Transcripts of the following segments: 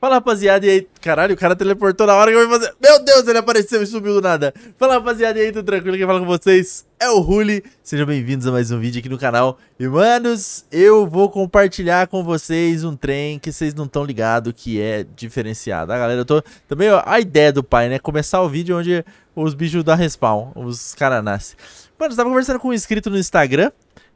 Fala, rapaziada, e aí? Caralho, o cara teleportou na hora que eu ia fazer... Meu Deus, ele apareceu e subiu do nada. Fala, rapaziada, e aí? Tudo tranquilo? Quem fala com vocês é o Huli. Sejam bem-vindos a mais um vídeo aqui no canal. E, manos, eu vou compartilhar com vocês um trem que vocês não estão ligados que é diferenciado. Ah, galera, eu tô... Também ó, a ideia do pai, né? Começar o vídeo onde os bichos da respawn, os caras nascem. Mano, eu tava conversando com um inscrito no Instagram,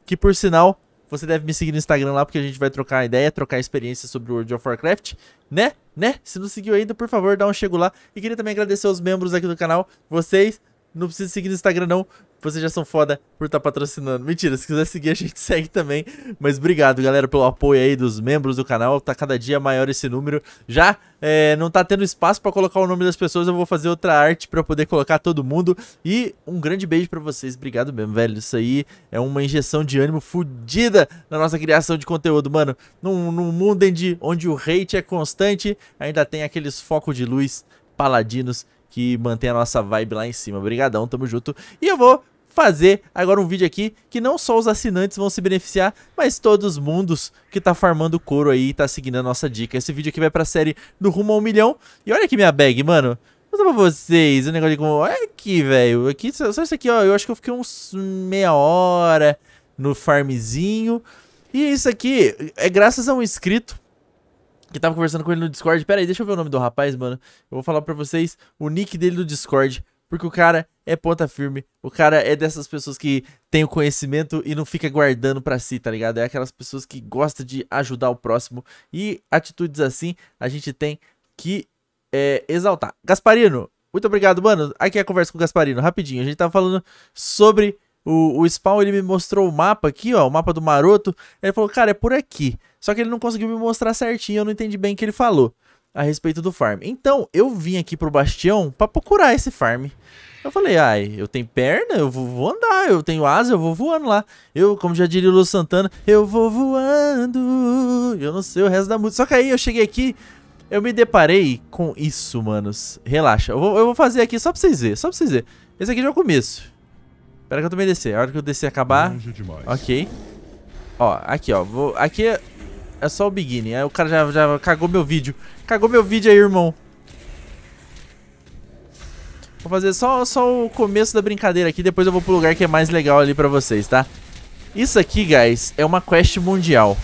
que, por sinal, você deve me seguir no Instagram lá, porque a gente vai trocar ideia, trocar experiência sobre World of Warcraft, né? Né? Se não seguiu ainda, por favor, dá um chego lá. E queria também agradecer aos membros aqui do canal, vocês. Não precisa seguir no Instagram, não. Vocês já são foda por estar tá patrocinando. Mentira, se quiser seguir, a gente segue também. Mas obrigado, galera, pelo apoio aí dos membros do canal. Tá cada dia maior esse número. Já é, não tá tendo espaço para colocar o nome das pessoas, eu vou fazer outra arte para poder colocar todo mundo. E um grande beijo para vocês. Obrigado mesmo, velho. Isso aí é uma injeção de ânimo fodida na nossa criação de conteúdo, mano. Num, num mundo onde, onde o hate é constante, ainda tem aqueles focos de luz paladinos que mantém a nossa vibe lá em cima. Obrigadão, tamo junto. E eu vou fazer agora um vídeo aqui que não só os assinantes vão se beneficiar, mas todos os mundos que tá farmando couro aí e tá seguindo a nossa dica. Esse vídeo aqui vai pra série do Rumo ao Milhão. E olha aqui minha bag, mano. Vou pra vocês, o um negócio de como... Olha aqui, velho. Aqui, só isso aqui, ó. Eu acho que eu fiquei uns meia hora no farmzinho. E é isso aqui é graças a um inscrito que tava conversando com ele no Discord. Pera aí, deixa eu ver o nome do rapaz, mano. Eu vou falar pra vocês o nick dele do Discord. Porque o cara é ponta firme. O cara é dessas pessoas que tem o conhecimento e não fica guardando para si, tá ligado? É aquelas pessoas que gosta de ajudar o próximo. E atitudes assim a gente tem que é, exaltar. Gasparino, muito obrigado, mano. Aqui é a conversa com o Gasparino, rapidinho. A gente tava falando sobre o, o Spawn, ele me mostrou o mapa aqui, ó, o mapa do Maroto. Ele falou, cara, é por aqui. Só que ele não conseguiu me mostrar certinho, eu não entendi bem o que ele falou a respeito do farm. Então, eu vim aqui pro Bastião para procurar esse farm. Eu falei, ai, eu tenho perna, eu vou, vou, andar, eu tenho asa, eu vou voando lá. Eu, como já diria o Lu Santana, eu vou voando. Eu não sei o resto da música. Só que aí eu cheguei aqui, eu me deparei com isso, manos. Relaxa, eu vou, eu vou fazer aqui só pra vocês verem, só pra vocês verem. Esse aqui já é o começo. Espera que eu também descer. A hora que eu descer acabar... Ok. Ó, aqui, ó. Vou, aqui é, é só o beginning. Aí o cara já, já cagou meu vídeo. Cagou meu vídeo aí, irmão. Vou fazer só, só o começo da brincadeira aqui, depois eu vou pro lugar que é mais legal ali pra vocês, tá? Isso aqui, guys, é uma quest mundial.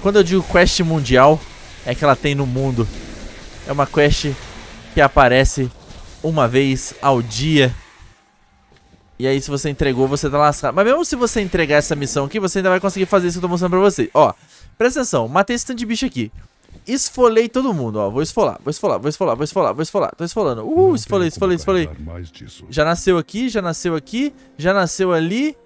Quando eu digo quest mundial, é que ela tem no mundo. É uma quest que aparece uma vez ao dia. E aí, se você entregou, você tá lascado. Mas mesmo se você entregar essa missão aqui, você ainda vai conseguir fazer isso que eu tô mostrando pra vocês. Ó, presta atenção, matei esse tanto de bicho aqui. Esfolei todo mundo, ó. Vou esfolar, vou esfolar, vou esfolar, vou esfolar, vou esfolar. Tô esfolando. Uh, esfolei, esfolei, esfolei. Já nasceu aqui, já nasceu aqui, já nasceu ali.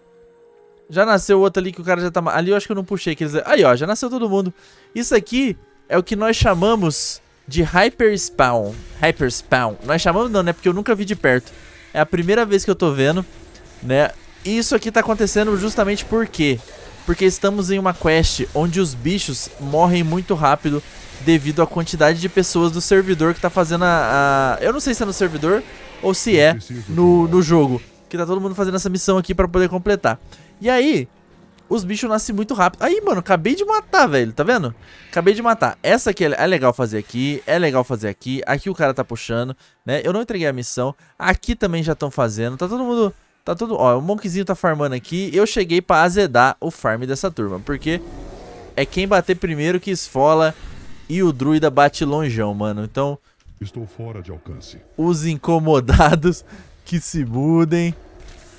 Já nasceu outro ali que o cara já tá... Ali eu acho que eu não puxei. Aí, ó, já nasceu todo mundo. Isso aqui é o que nós chamamos de Hyper Spawn. Hyper Spawn. Nós chamamos não, né? Porque eu nunca vi de perto. É a primeira vez que eu tô vendo, né? E isso aqui tá acontecendo justamente porque... quê? porque estamos em uma quest onde os bichos morrem muito rápido devido à quantidade de pessoas do servidor que tá fazendo a, a... eu não sei se é no servidor ou se é no, no jogo, que tá todo mundo fazendo essa missão aqui para poder completar. E aí, os bichos nascem muito rápido. Aí, mano, acabei de matar, velho, tá vendo? Acabei de matar. Essa aqui é, é legal fazer aqui, é legal fazer aqui. Aqui o cara tá puxando, né? Eu não entreguei a missão. Aqui também já estão fazendo. Tá todo mundo Tá tudo... Ó, o Monkzinho tá farmando aqui. Eu cheguei pra azedar o farm dessa turma. Porque é quem bater primeiro que esfola e o druida bate longeão, mano. Então... Estou fora de alcance. Os incomodados que se mudem.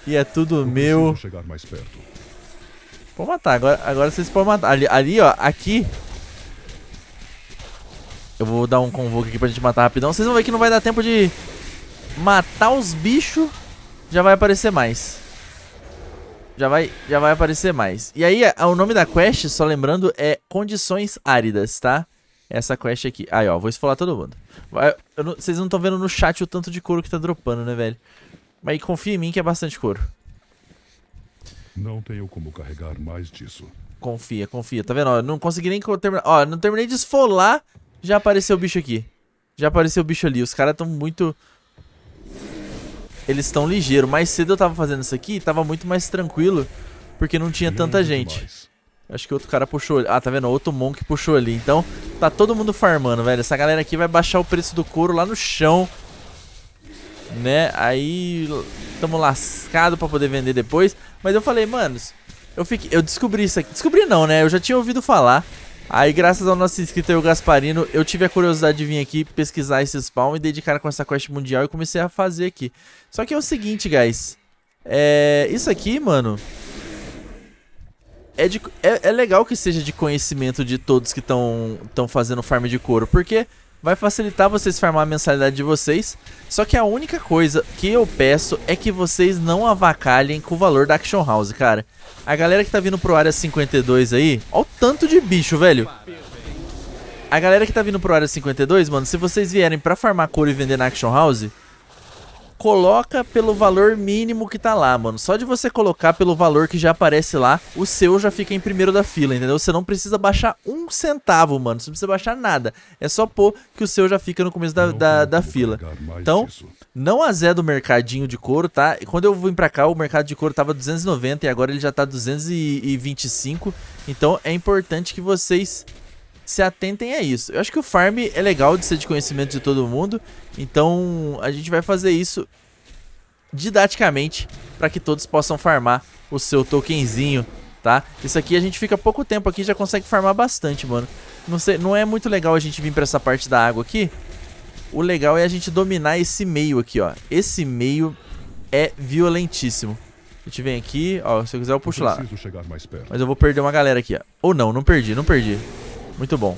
E é tudo Eu meu. chegar mais perto. Pode matar. Agora, agora vocês podem matar. Ali, ali, ó. Aqui. Eu vou dar um convoque aqui pra gente matar rapidão. Vocês vão ver que não vai dar tempo de matar os bichos já vai aparecer mais. Já vai, já vai aparecer mais. E aí, o nome da quest, só lembrando, é Condições Áridas, tá? Essa quest aqui. Aí, ó, vou esfolar todo mundo. Vai, não, vocês não estão vendo no chat o tanto de couro que tá dropando, né, velho? Mas confia em mim que é bastante couro. Não tenho como carregar mais disso. Confia, confia. Tá vendo? Ó, não consegui nem terminar. Ó, não terminei de esfolar, já apareceu o bicho aqui. Já apareceu o bicho ali. Os caras estão muito eles estão ligeiro. Mais cedo eu tava fazendo isso aqui tava muito mais tranquilo, porque não tinha tanta gente. Demais. Acho que outro cara puxou Ah, tá vendo? Outro Monk puxou ali. Então, tá todo mundo farmando, velho. Essa galera aqui vai baixar o preço do couro lá no chão. Né? Aí, tamo lascado pra poder vender depois. Mas eu falei, manos, eu, fiquei, eu descobri isso aqui. Descobri não, né? Eu já tinha ouvido falar Aí, graças ao nosso inscrito aí, o Gasparino, eu tive a curiosidade de vir aqui pesquisar esse spawn e dedicar com essa quest mundial e comecei a fazer aqui. Só que é o seguinte, guys. É... Isso aqui, mano... É, de... é, é legal que seja de conhecimento de todos que estão fazendo farm de couro, porque vai facilitar vocês farmar a mensalidade de vocês. Só que a única coisa que eu peço é que vocês não avacalhem com o valor da Action House, cara. A galera que tá vindo pro área 52 aí, ó o tanto de bicho, velho. A galera que tá vindo pro área 52, mano, se vocês vierem pra farmar couro e vender na Action House, coloca pelo valor mínimo que tá lá, mano. Só de você colocar pelo valor que já aparece lá, o seu já fica em primeiro da fila, entendeu? Você não precisa baixar um centavo, mano. Você não precisa baixar nada. É só pôr que o seu já fica no começo da, da, da fila. Então, não azeda o mercadinho de couro, tá? Quando eu vim pra cá, o mercado de couro tava 290 e agora ele já tá 225. Então, é importante que vocês se atentem a isso. Eu acho que o farm é legal de ser de conhecimento de todo mundo, então a gente vai fazer isso didaticamente para que todos possam farmar o seu tokenzinho, tá? Isso aqui a gente fica pouco tempo aqui já consegue farmar bastante, mano. Não, sei, não é muito legal a gente vir para essa parte da água aqui. O legal é a gente dominar esse meio aqui, ó. Esse meio é violentíssimo. A gente vem aqui, ó, se eu quiser eu puxo eu lá. Mas eu vou perder uma galera aqui, ó. Ou não, não perdi, não perdi. Muito bom.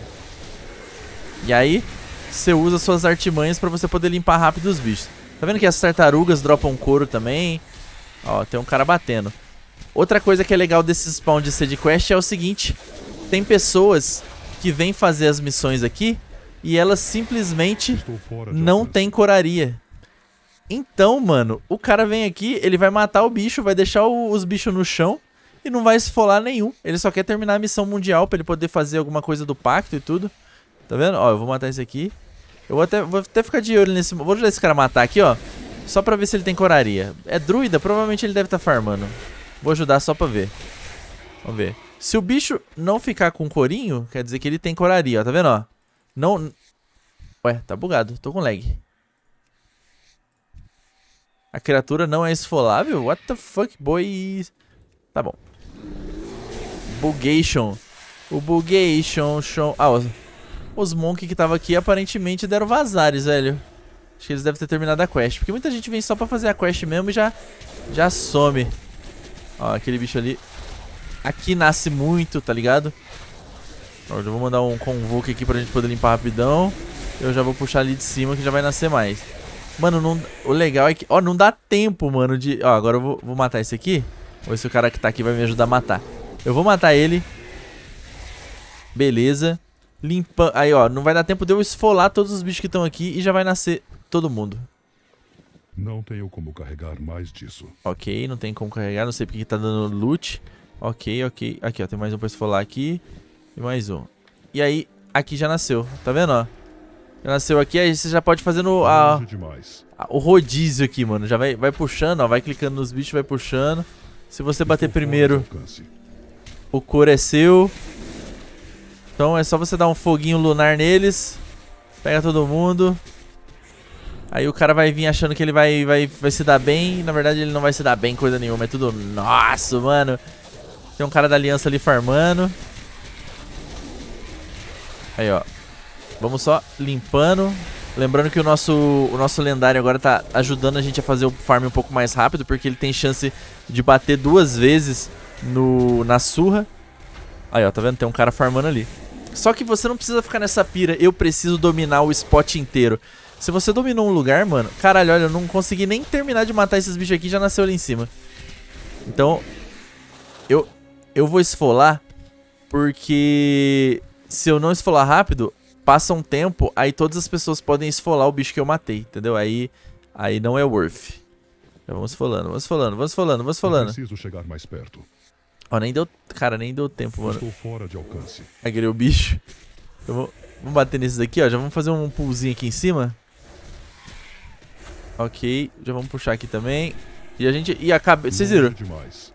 E aí, você usa suas artimanhas para você poder limpar rápido os bichos. Tá vendo que as tartarugas dropam couro também? Ó, tem um cara batendo. Outra coisa que é legal desse spawn de side quest é o seguinte. Tem pessoas que vêm fazer as missões aqui e elas simplesmente não têm coraria. Então, mano, o cara vem aqui, ele vai matar o bicho, vai deixar o, os bichos no chão e não vai esfolar nenhum. Ele só quer terminar a missão mundial pra ele poder fazer alguma coisa do pacto e tudo. Tá vendo? Ó, eu vou matar esse aqui. Eu vou até, vou até ficar de olho nesse... Vou deixar esse cara matar aqui, ó. Só pra ver se ele tem coraria. É druida? Provavelmente ele deve estar tá farmando. Vou ajudar só pra ver. Vamos ver. Se o bicho não ficar com corinho, quer dizer que ele tem coraria, ó. Tá vendo, ó? Não... Ué, tá bugado. Tô com lag. A criatura não é esfolável? What the fuck, boy? Tá bom. Bugation. O Bugation, show... Ah, os, os Monk que tava aqui aparentemente deram vazares, velho. Acho que eles devem ter terminado a quest. Porque muita gente vem só pra fazer a quest mesmo e já, já some. Ó, aquele bicho ali. Aqui nasce muito, tá ligado? Ó, eu vou mandar um convoke aqui pra gente poder limpar rapidão. Eu já vou puxar ali de cima que já vai nascer mais. Mano, não... o legal é que... Ó, não dá tempo, mano, de... Ó, agora eu vou, vou matar esse aqui. Vou ver se o cara que tá aqui vai me ajudar a matar. Eu vou matar ele. Beleza. Limpa... Aí, ó, não vai dar tempo de eu esfolar todos os bichos que estão aqui e já vai nascer todo mundo. Não tenho como carregar mais disso. Ok, não tem como carregar, não sei porque que tá dando loot. Ok, ok. Aqui, ó, tem mais um pra esfolar aqui. E mais um. E aí, aqui já nasceu, tá vendo, ó? Já nasceu aqui, aí você já pode fazer no, a, a, o rodízio aqui, mano. Já vai, vai puxando, ó, vai clicando nos bichos, vai puxando. Se você bater primeiro... O é seu. Então é só você dar um foguinho lunar neles. Pega todo mundo. Aí o cara vai vir achando que ele vai, vai, vai se dar bem. na verdade ele não vai se dar bem coisa nenhuma. É tudo... Nossa, mano. Tem um cara da aliança ali farmando. Aí, ó. Vamos só limpando. Lembrando que o nosso, o nosso lendário agora tá ajudando a gente a fazer o farm um pouco mais rápido. Porque ele tem chance de bater duas vezes no, na surra. Aí, ó, tá vendo? Tem um cara farmando ali. Só que você não precisa ficar nessa pira, eu preciso dominar o spot inteiro. Se você dominou um lugar, mano... Caralho, olha, eu não consegui nem terminar de matar esses bichos aqui, já nasceu ali em cima. Então, eu, eu vou esfolar, porque se eu não esfolar rápido, passa um tempo, aí todas as pessoas podem esfolar o bicho que eu matei, entendeu? Aí, aí não é worth. Então, vamos esfolando, vamos esfolando, vamos esfolando, vamos esfolando. Eu preciso chegar mais perto. Ó, nem deu. Cara, nem deu tempo, mano. Estou fora de alcance. Agrei o bicho. Eu vou. Vamos bater nesses aqui, ó. Já vamos fazer um pulzinho aqui em cima. Ok. Já vamos puxar aqui também. E a gente. E acabei. Vocês viram? Demais.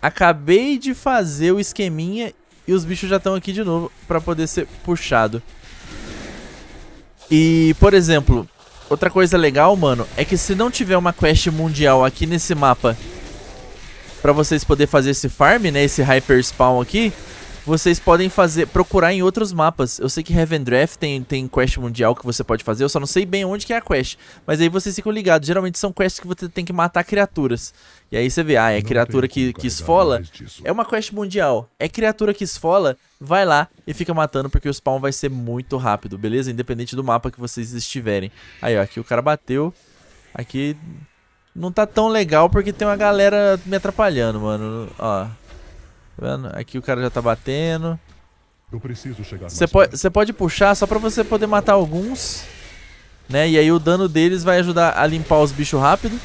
Acabei de fazer o esqueminha e os bichos já estão aqui de novo pra poder ser puxado. E, por exemplo, outra coisa legal, mano, é que se não tiver uma quest mundial aqui nesse mapa para vocês poderem fazer esse farm, né, esse hyper spawn aqui, vocês podem fazer procurar em outros mapas. Eu sei que Heaven Draft tem, tem quest mundial que você pode fazer, eu só não sei bem onde que é a quest. Mas aí vocês ficam ligados, geralmente são quests que você tem que matar criaturas. E aí você vê, ah, é não criatura que, que esfola, é uma quest mundial. É criatura que esfola, vai lá e fica matando porque o spawn vai ser muito rápido, beleza? Independente do mapa que vocês estiverem. Aí, ó, aqui o cara bateu, aqui não tá tão legal porque tem uma galera me atrapalhando, mano. Ó. Tá vendo? Aqui o cara já tá batendo. Eu preciso chegar Você pode, pode puxar só pra você poder matar alguns. Né? E aí o dano deles vai ajudar a limpar os bichos rápido.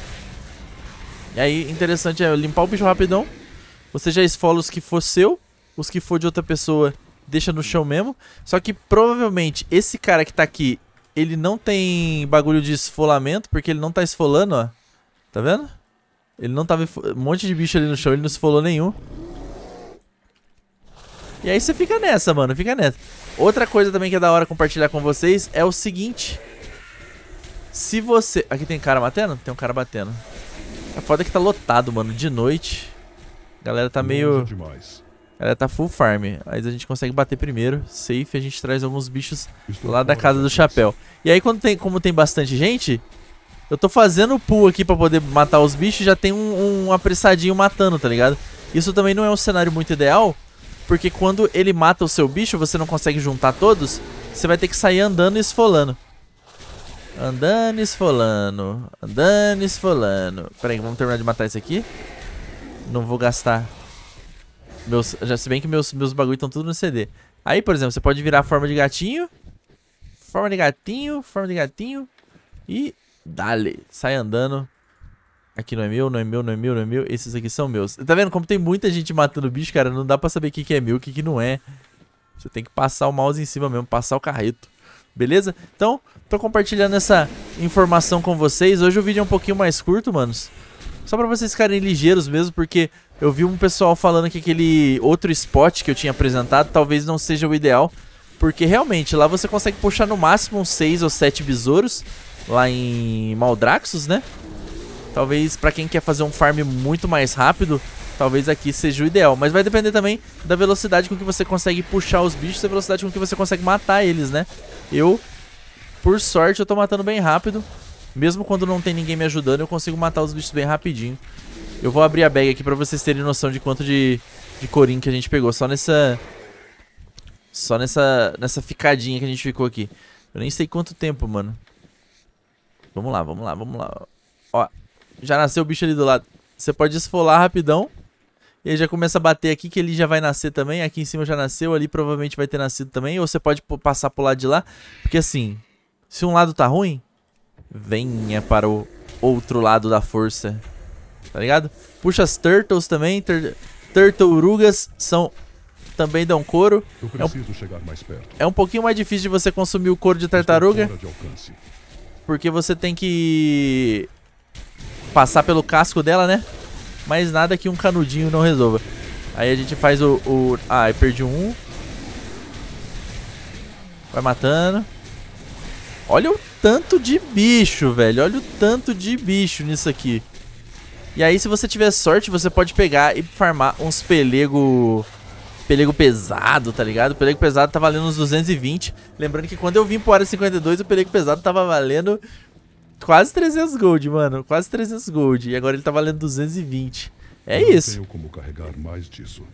E aí, interessante é limpar o bicho rapidão. Você já esfola os que for seu. Os que for de outra pessoa, deixa no chão mesmo. Só que provavelmente esse cara que tá aqui, ele não tem bagulho de esfolamento, porque ele não tá esfolando, ó. Tá vendo? Ele não tava... Um monte de bicho ali no chão, ele não se falou nenhum. E aí você fica nessa, mano, fica nessa. Outra coisa também que é da hora compartilhar com vocês é o seguinte. Se você... Aqui tem cara batendo? Tem um cara batendo. A é foda é que tá lotado, mano, de noite. A galera tá meio... A galera tá full farm. Aí a gente consegue bater primeiro, safe, a gente traz alguns bichos Estou lá da casa do chapéu. E aí quando tem, como tem bastante gente, eu tô fazendo o pull aqui pra poder matar os bichos e já tem um, um apressadinho matando, tá ligado? Isso também não é um cenário muito ideal, porque quando ele mata o seu bicho, você não consegue juntar todos, você vai ter que sair andando e esfolando. Andando e esfolando. Andando e esfolando. Pera aí, vamos terminar de matar isso aqui. Não vou gastar. Meus, já se bem que meus, meus bagulho estão tudo no CD. Aí, por exemplo, você pode virar forma de gatinho. Forma de gatinho, forma de gatinho. E Dale, sai andando. Aqui não é meu, não é meu, não é meu, não é meu. Esses aqui são meus. Tá vendo como tem muita gente matando bicho, cara? Não dá pra saber o que, que é meu, o que, que não é. Você tem que passar o mouse em cima mesmo, passar o carreto. Beleza? Então, tô compartilhando essa informação com vocês. Hoje o vídeo é um pouquinho mais curto, manos. Só pra vocês ficarem ligeiros mesmo, porque eu vi um pessoal falando que aquele outro spot que eu tinha apresentado talvez não seja o ideal. Porque realmente, lá você consegue puxar no máximo uns 6 ou 7 besouros lá em Maldraxxus, né? Talvez para quem quer fazer um farm muito mais rápido, talvez aqui seja o ideal. Mas vai depender também da velocidade com que você consegue puxar os bichos, da velocidade com que você consegue matar eles, né? Eu, por sorte, eu tô matando bem rápido. Mesmo quando não tem ninguém me ajudando, eu consigo matar os bichos bem rapidinho. Eu vou abrir a bag aqui pra vocês terem noção de quanto de, de corinho que a gente pegou. Só nessa... Só nessa, nessa ficadinha que a gente ficou aqui. Eu nem sei quanto tempo, mano. Vamos lá, vamos lá, vamos lá. Ó, já nasceu o bicho ali do lado. Você pode esfolar rapidão. E aí já começa a bater aqui, que ele já vai nascer também. Aqui em cima já nasceu, ali provavelmente vai ter nascido também. Ou você pode passar pro lado de lá. Porque assim, se um lado tá ruim, venha para o outro lado da força. Tá ligado? Puxa as turtles também. Tur turtourugas são... Também dão couro. Eu preciso é um... chegar mais perto. É um pouquinho mais difícil de você consumir o couro de tartaruga. De porque você tem que passar pelo casco dela, né? Mas nada que um canudinho não resolva. Aí a gente faz o... o... Ah, eu perdi um. Vai matando. Olha o tanto de bicho, velho. Olha o tanto de bicho nisso aqui. E aí, se você tiver sorte, você pode pegar e farmar uns pelego pelego pesado, tá ligado? O pelego pesado tá valendo uns 220. Lembrando que quando eu vim pro área 52, o pelego pesado tava valendo quase 300 gold, mano. Quase 300 gold. E agora ele tá valendo 220. É isso.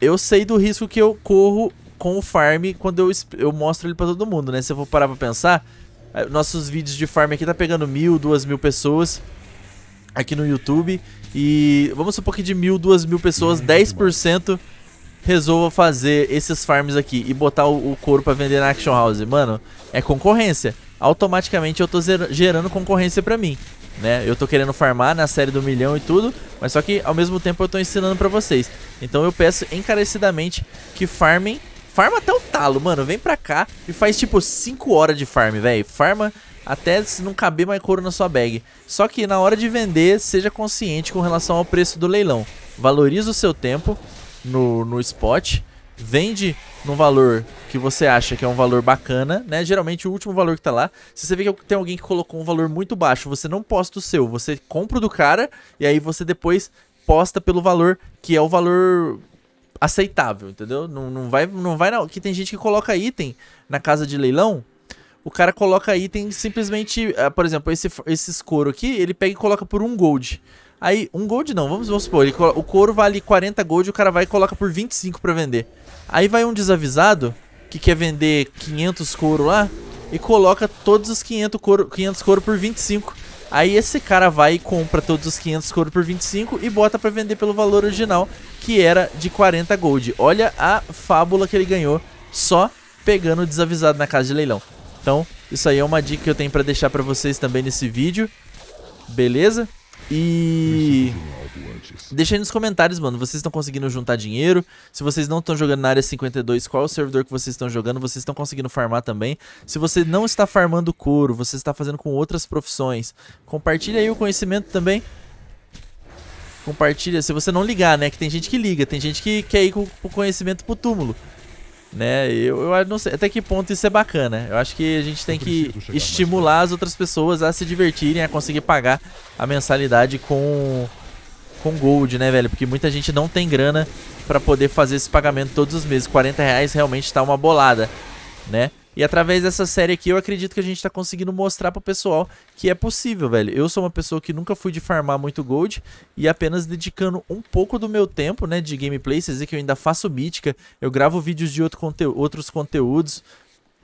Eu sei do risco que eu corro com o farm quando eu, eu mostro ele pra todo mundo, né? Se eu for parar pra pensar, eh, nossos vídeos de farm aqui tá pegando mil, duas mil pessoas aqui no YouTube. E vamos supor que de mil, duas mil pessoas, 10%... Demais resolva fazer esses farms aqui e botar o, o couro pra vender na Action House, mano, é concorrência. Automaticamente eu tô gerando concorrência pra mim, né? Eu tô querendo farmar na série do milhão e tudo, mas só que ao mesmo tempo eu tô ensinando pra vocês. Então eu peço encarecidamente que farmem farma até o talo, mano. Vem pra cá e faz tipo 5 horas de farm, velho. Farma até se não caber mais couro na sua bag. Só que na hora de vender, seja consciente com relação ao preço do leilão. Valorize o seu tempo no, no spot, vende num valor que você acha que é um valor bacana, né? Geralmente o último valor que tá lá. Se você vê que tem alguém que colocou um valor muito baixo, você não posta o seu, você compra o do cara e aí você depois posta pelo valor que é o valor aceitável, entendeu? Não, não vai não vai não, que tem gente que coloca item na casa de leilão, o cara coloca item simplesmente, ah, por exemplo, esse esse couro aqui, ele pega e coloca por um gold. Aí, um gold não, vamos, vamos supor, ele, o couro vale 40 gold, o cara vai e coloca por 25 pra vender. Aí vai um desavisado, que quer vender 500 couro lá, e coloca todos os 500 couro, 500 couro por 25. Aí esse cara vai e compra todos os 500 couro por 25 e bota pra vender pelo valor original, que era de 40 gold. Olha a fábula que ele ganhou só pegando o desavisado na casa de leilão. Então, isso aí é uma dica que eu tenho pra deixar pra vocês também nesse vídeo. Beleza? E. Deixa aí nos comentários, mano. Vocês estão conseguindo juntar dinheiro? Se vocês não estão jogando na área 52, qual é o servidor que vocês estão jogando? Vocês estão conseguindo farmar também? Se você não está farmando couro, você está fazendo com outras profissões, compartilha aí o conhecimento também. Compartilha, se você não ligar, né? Que tem gente que liga, tem gente que quer ir com o conhecimento pro túmulo né? Eu, eu não sei até que ponto isso é bacana. Eu acho que a gente tem que estimular as outras pessoas a se divertirem, a conseguir pagar a mensalidade com com gold, né, velho? Porque muita gente não tem grana para poder fazer esse pagamento todos os meses. 40 reais realmente tá uma bolada, né? E através dessa série aqui, eu acredito que a gente tá conseguindo mostrar pro pessoal que é possível, velho. Eu sou uma pessoa que nunca fui de farmar muito gold e apenas dedicando um pouco do meu tempo, né, de gameplay. Vocês veem que eu ainda faço mítica, eu gravo vídeos de outro conte outros conteúdos,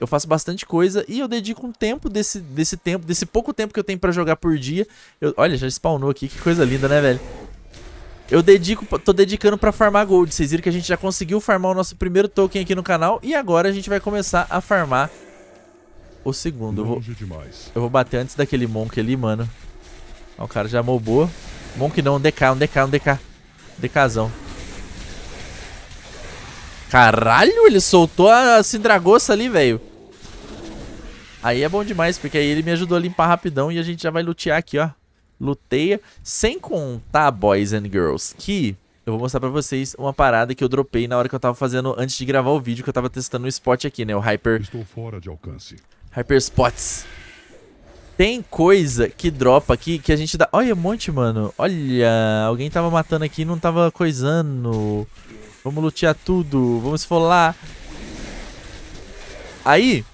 eu faço bastante coisa e eu dedico um tempo desse, desse tempo, desse pouco tempo que eu tenho para jogar por dia. Eu, olha, já spawnou aqui, que coisa linda, né, velho? Eu dedico, tô dedicando pra farmar gold. Vocês viram que a gente já conseguiu farmar o nosso primeiro token aqui no canal. E agora a gente vai começar a farmar o segundo. Eu vou, eu vou bater antes daquele Monk ali, mano. Ó, o cara já mobou. Monk não, um DK, um DK, um DK. DKzão. Caralho, ele soltou a Sindragossa ali, velho. Aí é bom demais, porque aí ele me ajudou a limpar rapidão e a gente já vai lutear aqui, ó luteia, sem contar Boys and Girls, que eu vou mostrar pra vocês uma parada que eu dropei na hora que eu tava fazendo, antes de gravar o vídeo, que eu tava testando um spot aqui, né, o Hyper... Estou fora de alcance. Hyper Spots. Tem coisa que dropa aqui que a gente dá... Olha, um monte, mano. Olha, alguém tava matando aqui e não tava coisando. Vamos lutear tudo, vamos folar Aí,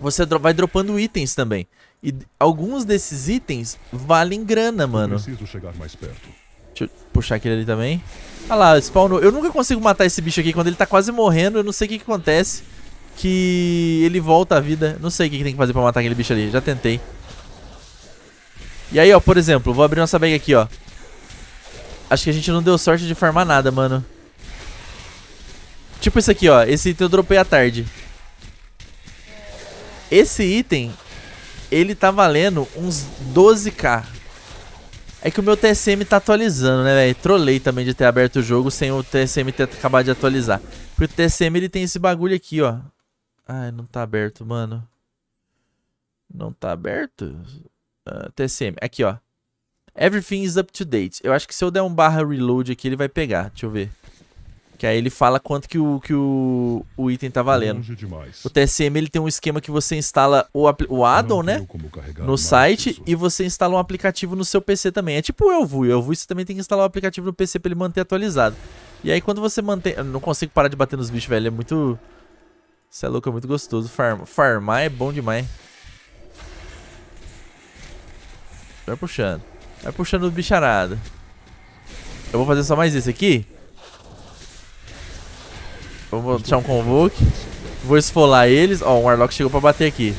você vai dropando itens também. E alguns desses itens valem grana, mano. Eu preciso chegar mais perto. Deixa eu puxar aquele ali também. Ah lá, spawnou. Eu nunca consigo matar esse bicho aqui. Quando ele tá quase morrendo, eu não sei o que, que acontece. Que ele volta à vida. Não sei o que, que tem que fazer pra matar aquele bicho ali. Já tentei. E aí, ó, por exemplo, vou abrir nossa bag aqui, ó. Acho que a gente não deu sorte de farmar nada, mano. Tipo esse aqui, ó. Esse item eu dropei à tarde. Esse item ele tá valendo uns 12k. É que o meu TSM tá atualizando, né, velho? Trolei também de ter aberto o jogo sem o TSM ter acabado de atualizar. Porque o TSM, ele tem esse bagulho aqui, ó. Ai, não tá aberto, mano. Não tá aberto? Uh, ah, TSM, aqui, ó. Everything is up to date. Eu acho que se eu der um barra reload aqui, ele vai pegar. Deixa eu ver. Que aí ele fala quanto que o, que o, o item tá valendo. O TSM ele tem um esquema que você instala o, o addon, né? No site e você instala um aplicativo no seu PC também. É tipo o Elvu. O Elvu você também tem que instalar o um aplicativo no PC pra ele manter atualizado. E aí quando você mantém... Eu não consigo parar de bater nos bichos, velho. É muito... Isso é louco, é muito gostoso. Farm... Farmar é bom demais. Vai puxando. Vai puxando o bicharada. Eu vou fazer só mais esse aqui vou deixar um convoke. Vou esfolar eles. Ó, um Warlock chegou pra bater aqui.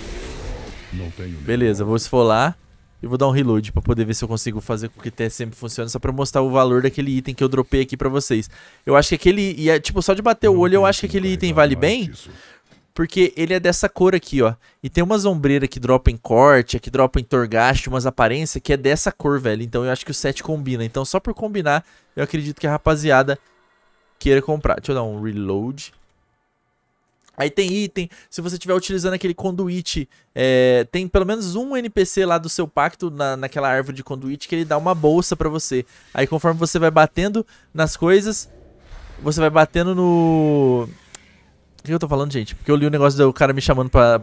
Beleza, vou esfolar. E vou dar um reload pra poder ver se eu consigo fazer com que o TSM funcione. Só pra mostrar o valor daquele item que eu dropei aqui pra vocês. Eu acho que aquele... E é, tipo, só de bater o olho, eu acho que aquele item vale bem. Porque ele é dessa cor aqui, ó. E tem umas ombreiras que dropam em corte, que dropam em torgaste, umas aparências que é dessa cor, velho. Então eu acho que o set combina. Então só por combinar, eu acredito que a rapaziada queira comprar. Deixa eu dar um reload. Aí tem item, se você estiver utilizando aquele conduíte, é, tem pelo menos um NPC lá do seu pacto, na, naquela árvore de conduíte, que ele dá uma bolsa para você. Aí conforme você vai batendo nas coisas, você vai batendo no... O que eu tô falando, gente? Porque eu li o um negócio do cara me chamando pra...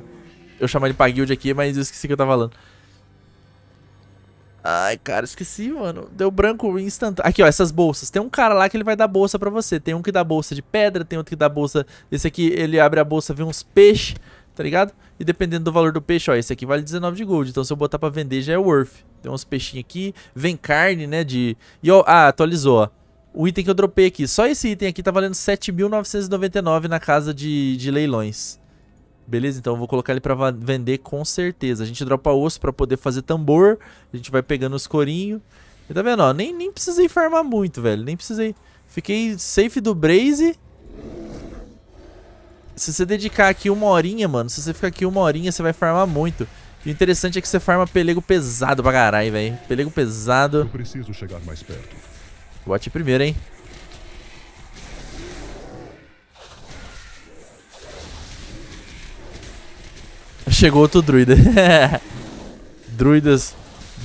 Eu chamar ele pra guild aqui, mas eu esqueci o que eu tava falando. Ai, cara, esqueci, mano. Deu branco instantâneo. Aqui, ó, essas bolsas. Tem um cara lá que ele vai dar bolsa para você. Tem um que dá bolsa de pedra, tem outro que dá bolsa... Esse aqui, ele abre a bolsa, vê uns peixes, tá ligado? E dependendo do valor do peixe, ó, esse aqui vale 19 de gold. Então se eu botar pra vender já é worth. Tem uns peixinhos aqui. Vem carne, né, de... E, ó, ah, atualizou, ó. O item que eu dropei aqui. Só esse item aqui tá valendo 7.999 na casa de, de leilões. Beleza? Então eu vou colocar ele para vender com certeza. A gente dropa osso para poder fazer tambor. A gente vai pegando os corinhos. E tá vendo? Ó, nem, nem precisei farmar muito, velho. Nem precisei. Fiquei safe do Braze. Se você dedicar aqui uma horinha, mano. Se você ficar aqui uma horinha, você vai farmar muito. E o interessante é que você farma pelego pesado pra caralho, velho. Pelego pesado. Eu preciso chegar mais perto. Bote primeiro, hein? Chegou outro druida. druidas.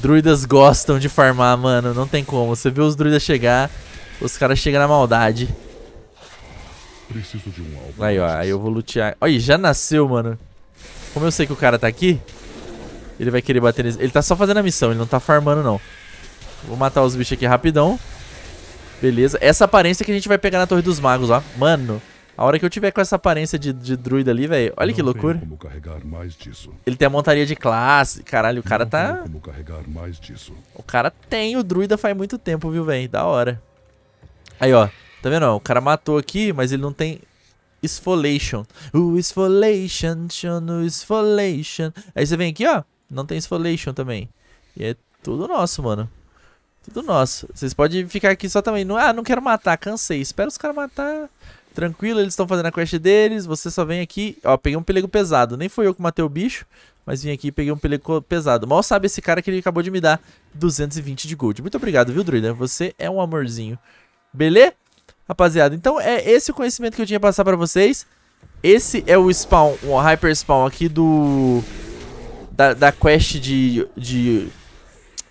Druidas gostam de farmar, mano. Não tem como. Você vê os druidas chegar, os caras chegam na maldade. Preciso de um alvo. Aí, ó. Aí eu vou lutear. Olha, já nasceu, mano. Como eu sei que o cara tá aqui, ele vai querer bater nesse... Ele tá só fazendo a missão, ele não tá farmando, não. Vou matar os bichos aqui rapidão. Beleza. Essa aparência que a gente vai pegar na Torre dos Magos, ó. Mano, a hora que eu tiver com essa aparência de, de druida ali, velho, olha não que loucura. Ele tem a montaria de classe. Caralho, o cara não tá. O cara tem o druida faz muito tempo, viu, velho? Da hora. Aí, ó. Tá vendo? O cara matou aqui, mas ele não tem. Esfolation. O esfolation, o esfolation. Aí você vem aqui, ó. Não tem esfolation também. E é tudo nosso, mano. Tudo nosso. Vocês podem ficar aqui só também. ah, não quero matar, cansei. Espero os caras matar. Tranquilo, eles estão fazendo a quest deles, você só vem aqui... Ó, peguei um pelego pesado. Nem foi eu que matei o bicho, mas vim aqui e peguei um pelego pesado. Mal sabe esse cara que ele acabou de me dar 220 de gold. Muito obrigado, viu, Druida? Você é um amorzinho. Beleza? Rapaziada, então é esse o conhecimento que eu tinha pra passar pra vocês. Esse é o spawn, o hyper spawn aqui do... Da, da quest de, de...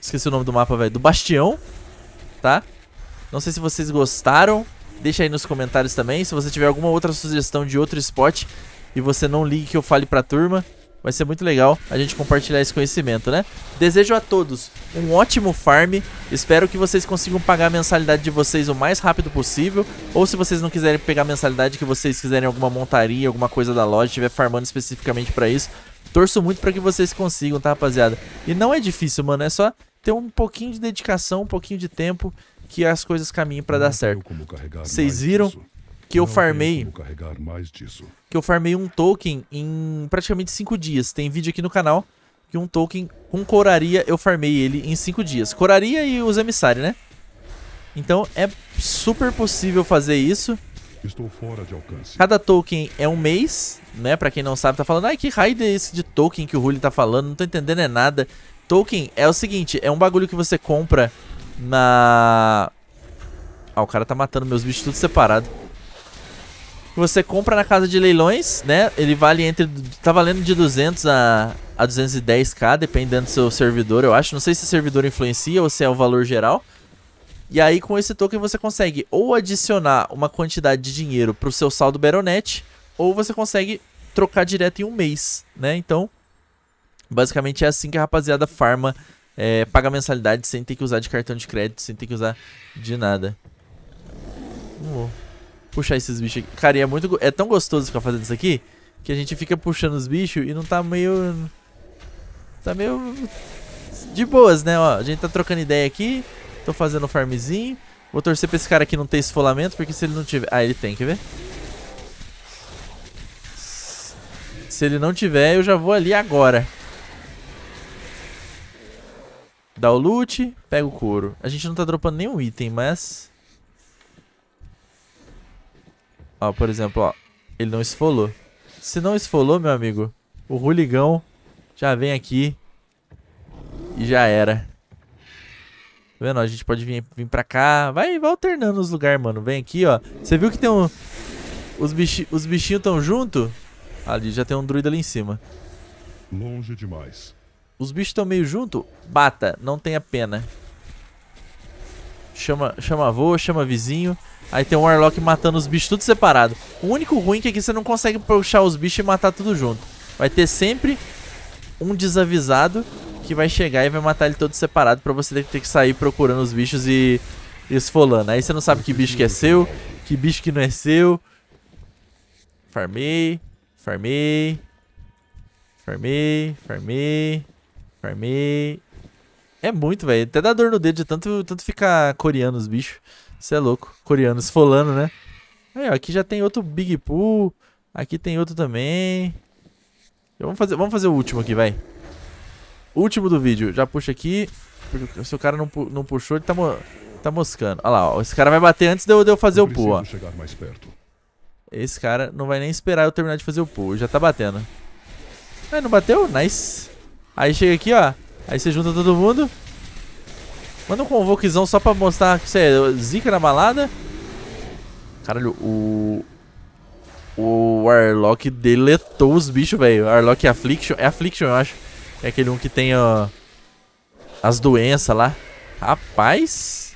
Esqueci o nome do mapa, velho. Do Bastião, tá? Não sei se vocês gostaram. Deixa aí nos comentários também. Se você tiver alguma outra sugestão de outro spot e você não ligue que eu fale pra turma, vai ser muito legal a gente compartilhar esse conhecimento, né? Desejo a todos um ótimo farm. Espero que vocês consigam pagar a mensalidade de vocês o mais rápido possível. Ou se vocês não quiserem pegar a mensalidade, que vocês quiserem alguma montaria, alguma coisa da loja, estiver farmando especificamente pra isso. Torço muito pra que vocês consigam, tá, rapaziada? E não é difícil, mano. É só ter um pouquinho de dedicação, um pouquinho de tempo que as coisas caminhem para dar certo. Vocês viram que eu farmei que eu farmei um token em praticamente 5 dias. Tem vídeo aqui no canal que um token com coraria eu farmei ele em 5 dias. Coraria e os emissários, né? Então é super possível fazer isso. Cada token é um mês, né? Pra quem não sabe, tá falando, ai, que raio é esse de token que o Rulli tá falando? Não tô entendendo é nada. Token é o seguinte, é um bagulho que você compra na... Ah, o cara tá matando meus bichos tudo separado. Você compra na casa de leilões, né? Ele vale entre... Tá valendo de 200 a, a 210k, dependendo do seu servidor, eu acho. Não sei se o servidor influencia ou se é o valor geral. E aí, com esse token, você consegue ou adicionar uma quantidade de dinheiro pro seu saldo Baronet, ou você consegue trocar direto em um mês, né? Então, basicamente é assim que a rapaziada farma é, paga mensalidade sem ter que usar de cartão de crédito, sem ter que usar de nada. vou puxar esses bichos aqui. Cara, é, muito, é tão gostoso ficar fazendo isso aqui que a gente fica puxando os bichos e não tá meio... Tá meio... De boas, né? Ó, a gente tá trocando ideia aqui. Tô fazendo farmzinho. Vou torcer pra esse cara aqui não ter esfolamento, porque se ele não tiver... Ah, ele tem, quer ver? Se ele não tiver, eu já vou ali agora. Dá o loot, pega o couro. A gente não tá dropando nenhum item, mas... Ó, por exemplo, ó. Ele não esfolou. Se não esfolou, meu amigo, o ruligão já vem aqui e já era. Tá vendo? A gente pode vir, vir pra cá. Vai, vai alternando os lugares, mano. Vem aqui, ó. Você viu que tem um... Os, bichi... os bichinhos tão junto? Ali, já tem um druida ali em cima. Longe demais. Os bichos estão meio junto? Bata, não tenha pena. Chama, chama avô, chama vizinho. Aí tem um Warlock matando os bichos tudo separado. O único ruim é que aqui você não consegue puxar os bichos e matar tudo junto. Vai ter sempre um desavisado que vai chegar e vai matar ele todo separado pra você ter que sair procurando os bichos e esfolando. Aí você não sabe que bicho que é seu, que bicho que não é seu. Farmei, farmei, farmei, farmei. Farmei. É muito, velho. Até dá dor no dedo de tanto, tanto ficar coreano os bichos. Isso é louco. Coreanos folando, né? Aí, é, ó, aqui já tem outro Big Pool. Aqui tem outro também. vamos, fazer, vamos fazer o último aqui, vai. Último do vídeo. Já puxa aqui. se o cara não, não puxou, ele tá, mo tá moscando. Olha lá, ó. Esse cara vai bater antes de eu, de eu fazer eu o pull, ó. Esse cara não vai nem esperar eu terminar de fazer o pull. Já tá batendo. Ah, não bateu? Nice. Aí chega aqui, ó. Aí você junta todo mundo. Manda um convoquezão só pra mostrar que você é zica na balada. Caralho, o... O Warlock deletou os bichos, velho. Warlock Affliction. É Affliction, eu acho. É aquele um que tem, ó... As doenças lá. Rapaz.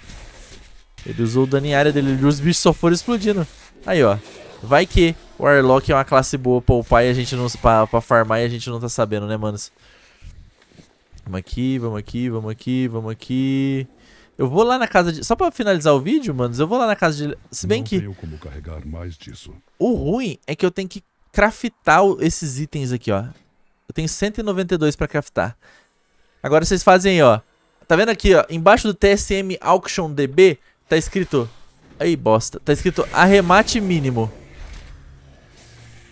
Ele usou o dano em área dele. Os bichos só foram explodindo. Aí, ó. Vai que o Warlock é uma classe boa pra upar e a gente não... Pra, pra farmar e a gente não tá sabendo, né, manos? Vamos aqui, vamos aqui, vamos aqui, vamos aqui. Eu vou lá na casa de... Só pra finalizar o vídeo, manos, eu vou lá na casa de... Se bem Não que... Tenho como carregar mais disso. O ruim é que eu tenho que craftar esses itens aqui, ó. Eu tenho 192 pra craftar. Agora vocês fazem aí, ó. Tá vendo aqui, ó? Embaixo do TSM Auction DB, tá escrito... Aí, bosta. Tá escrito arremate mínimo.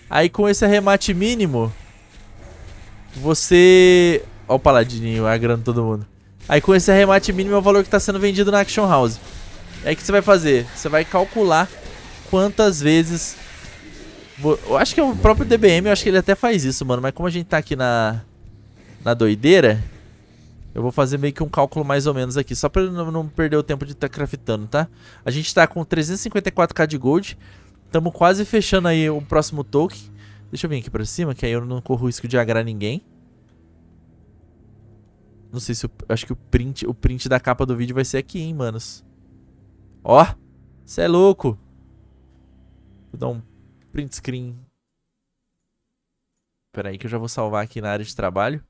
Aí com esse arremate mínimo... Você Olha o Paladininho agrando todo mundo. Aí com esse arremate mínimo é o valor que está sendo vendido na Action House. Aí o que você vai fazer? Você vai calcular quantas vezes... Eu acho que é o próprio DBM, eu acho que ele até faz isso, mano. Mas como a gente tá aqui na, na doideira, eu vou fazer meio que um cálculo mais ou menos aqui. Só pra não perder o tempo de estar tá craftando, tá? A gente tá com 354k de gold. Tamo quase fechando aí o próximo token. Deixa eu vir aqui pra cima, que aí eu não corro risco de agrar ninguém. Não sei se eu... Acho que o print, o print da capa do vídeo vai ser aqui, hein, manos. Ó! Cê é louco! Vou dar um print screen. Pera aí que eu já vou salvar aqui na área de trabalho.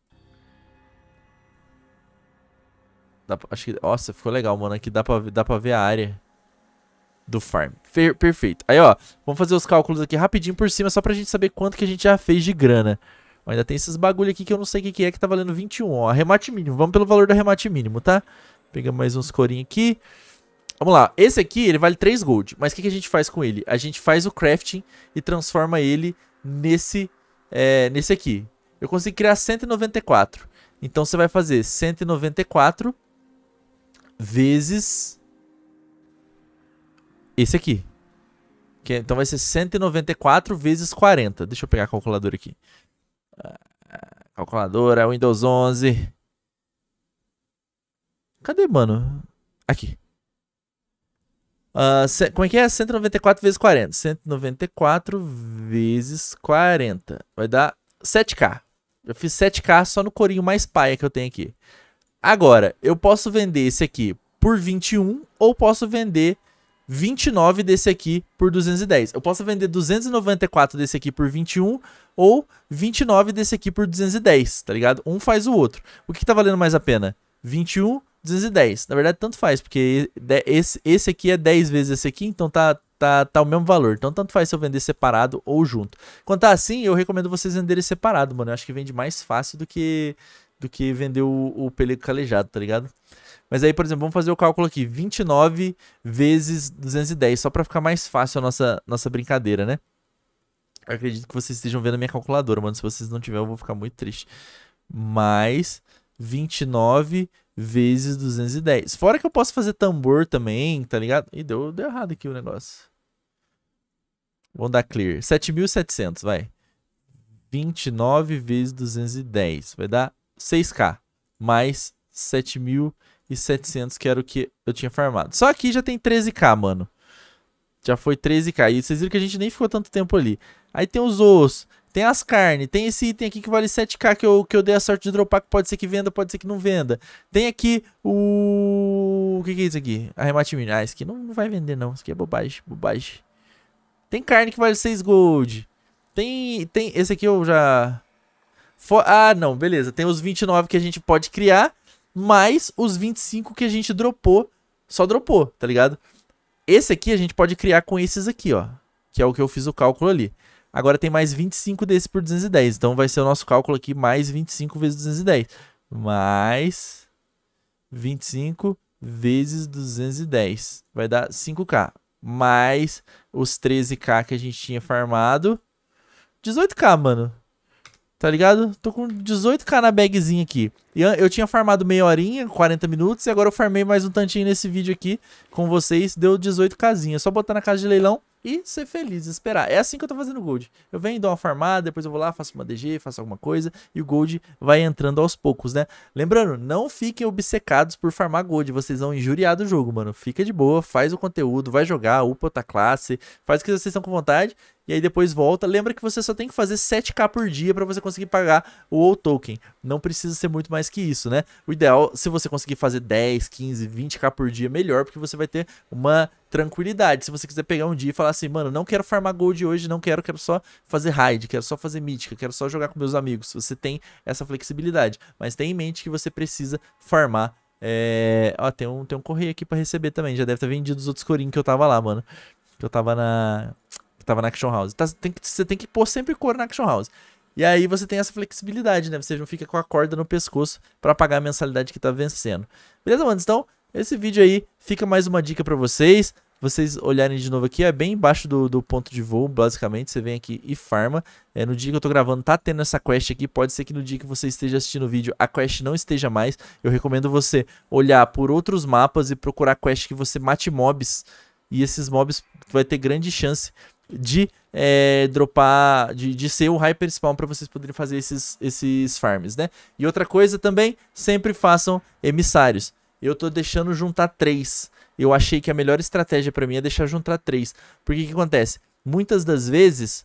Dá, acho que... Nossa, ficou legal, mano. Aqui dá pra, dá para ver a área do farm. Fer, perfeito. Aí, ó. Vamos fazer os cálculos aqui rapidinho por cima, só pra gente saber quanto que a gente já fez de grana. Mas ainda tem esses bagulho aqui que eu não sei o que, que é, que tá valendo 21, ó. Arremate mínimo, vamos pelo valor do arremate mínimo, tá? Pegamos mais uns corinhos aqui. Vamos lá, esse aqui ele vale 3 gold, mas o que, que, a gente faz com ele? A gente faz o crafting e transforma ele nesse, é, nesse aqui. Eu consegui criar 194. Então você vai fazer 194 vezes esse aqui. É, então vai ser 194 vezes 40. Deixa eu pegar a calculadora aqui. Calculadora, Windows 11. Cadê, mano? Aqui. Uh, como é que é? 194 vezes 40. 194 vezes 40. Vai dar 7K. Eu fiz 7K só no corinho mais paia que eu tenho aqui. Agora, eu posso vender esse aqui por 21 ou posso vender 29 desse aqui por 210. Eu posso vender 294 desse aqui por 21 ou 29 desse aqui por 210, tá ligado? Um faz o outro. O que, que tá valendo mais a pena? 21, 210. Na verdade, tanto faz, porque esse, esse aqui é 10 vezes esse aqui, então tá, tá, tá o mesmo valor. Então, tanto faz se eu vender separado ou junto. Quanto tá assim, eu recomendo vocês venderem separado, mano. Eu acho que vende mais fácil do que, do que vender o, o película calejado, tá ligado? Mas aí, por exemplo, vamos fazer o cálculo aqui. 29 vezes 210, só para ficar mais fácil a nossa, nossa brincadeira, né? Eu acredito que vocês estejam vendo a minha calculadora, mano. Se vocês não tiverem, eu vou ficar muito triste. Mais 29 vezes 210. Fora que eu posso fazer tambor também, tá ligado? Ih, deu, deu errado aqui o negócio. Vamos dar clear. 7.700, vai. 29 vezes 210. Vai dar 6K. Mais 7.700 e 700, que era o que eu tinha farmado. Só aqui já tem 13k, mano. Já foi 13k. E vocês viram que a gente nem ficou tanto tempo ali. Aí tem os ossos, tem as carnes, tem esse item aqui que vale 7k que eu, que eu dei a sorte de dropar, que pode ser que venda, pode ser que não venda. Tem aqui o... o que, que é isso aqui? Arremate mínimo. Ah, isso aqui não, não vai vender não, isso aqui é bobagem, bobagem. Tem carne que vale 6 gold. Tem, tem, esse aqui eu já... For... Ah, não, beleza. Tem os 29 que a gente pode criar mais os 25 que a gente dropou, só dropou, tá ligado? Esse aqui a gente pode criar com esses aqui, ó, que é o que eu fiz o cálculo ali. Agora tem mais 25 desses por 210, então vai ser o nosso cálculo aqui mais 25 vezes 210, mais 25 vezes 210, vai dar 5k, mais os 13k que a gente tinha farmado, 18k, mano. Tá ligado? Tô com 18k na bagzinha aqui. E eu tinha farmado meia horinha, 40 minutos, e agora eu farmei mais um tantinho nesse vídeo aqui com vocês. Deu 18kzinha. É só botar na casa de leilão e ser feliz, esperar. É assim que eu tô fazendo Gold. Eu venho, dou uma farmada, depois eu vou lá, faço uma DG, faço alguma coisa, e o Gold vai entrando aos poucos, né? Lembrando, não fiquem obcecados por farmar Gold, vocês vão injuriar do jogo, mano. Fica de boa, faz o conteúdo, vai jogar, upa outra classe, faz o que vocês estão com vontade, e aí depois volta. Lembra que você só tem que fazer 7k por dia para você conseguir pagar o old token. Não precisa ser muito mais que isso, né? O ideal, se você conseguir fazer 10, 15, 20k por dia, melhor, porque você vai ter uma tranquilidade. Se você quiser pegar um dia e falar assim, mano, não quero farmar gold hoje, não quero, quero só fazer raid, quero só fazer mítica, quero só jogar com meus amigos. Você tem essa flexibilidade, mas tenha em mente que você precisa farmar é... Ó, tem um, tem um correio aqui pra receber também. Já deve ter vendido os outros corinhos que eu tava lá, mano. Que eu tava na tava na Action House. Tá, tem que, você tem que pôr sempre cor na Action House. E aí você tem essa flexibilidade, né? Você não fica com a corda no pescoço para pagar a mensalidade que tá vencendo. Beleza, mano? Então, esse vídeo aí fica mais uma dica para vocês. Vocês olharem de novo aqui, é bem embaixo do, do ponto de voo, basicamente. Você vem aqui e farma. É, no dia que eu tô gravando, tá tendo essa quest aqui. Pode ser que no dia que você esteja assistindo o vídeo, a quest não esteja mais. Eu recomendo você olhar por outros mapas e procurar quest que você mate mobs. E esses mobs vai ter grande chance de é, dropar, de, de ser o hyper spawn para vocês poderem fazer esses, esses farms, né? E outra coisa também, sempre façam emissários. Eu tô deixando juntar três. Eu achei que a melhor estratégia para mim é deixar juntar três. Porque o que acontece? Muitas das vezes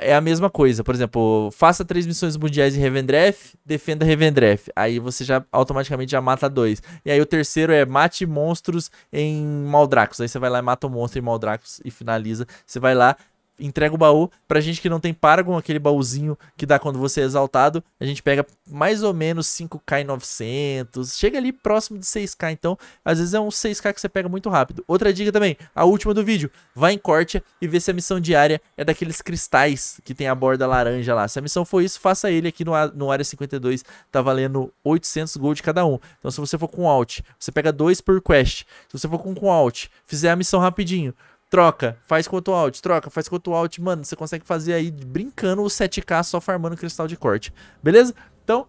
é a mesma coisa. Por exemplo, faça três missões mundiais em Revendreth, defenda Revendreth. Aí você já automaticamente já mata dois. E aí o terceiro é mate monstros em Maldracos. Aí você vai lá e mata o um monstro em Maldracos e finaliza. Você vai lá, entrega o baú. Pra gente que não tem Paragon, aquele baúzinho que dá quando você é exaltado, a gente pega mais ou menos 5k e 900. Chega ali próximo de 6k, então às vezes é um 6k que você pega muito rápido. Outra dica também, a última do vídeo. Vai em Corte e vê se a missão diária é daqueles cristais que tem a borda laranja lá. Se a missão for isso, faça ele aqui no, no Área 52. Tá valendo 800 gold cada um. Então se você for com Alt, você pega dois por quest. Se você for com, com Alt, fizer a missão rapidinho, Troca, faz com quanto alt, troca, faz com quanto alt, mano, você consegue fazer aí brincando o 7k só farmando cristal de corte, beleza? Então,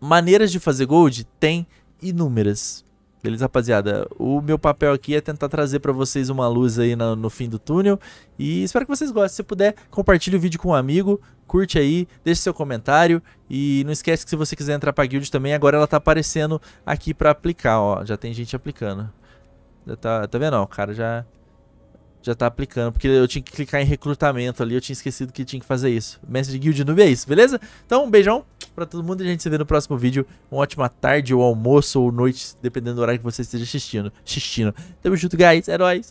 maneiras de fazer gold tem inúmeras, beleza, rapaziada? O meu papel aqui é tentar trazer para vocês uma luz aí no, no fim do túnel e espero que vocês gostem. Se puder, compartilhe o vídeo com um amigo, curte aí, deixe seu comentário e não esquece que se você quiser entrar pra guild também, agora ela tá aparecendo aqui pra aplicar, ó, já tem gente aplicando. tá, tá vendo? Ó, o cara já já tá aplicando, porque eu tinha que clicar em recrutamento ali, eu tinha esquecido que tinha que fazer isso. Mestre de Guild Noob é isso, beleza? Então, um beijão pra todo mundo e a gente se vê no próximo vídeo. Uma ótima tarde, ou almoço, ou noite, dependendo do horário que você esteja assistindo. assistindo. Tamo junto, guys. É nóis.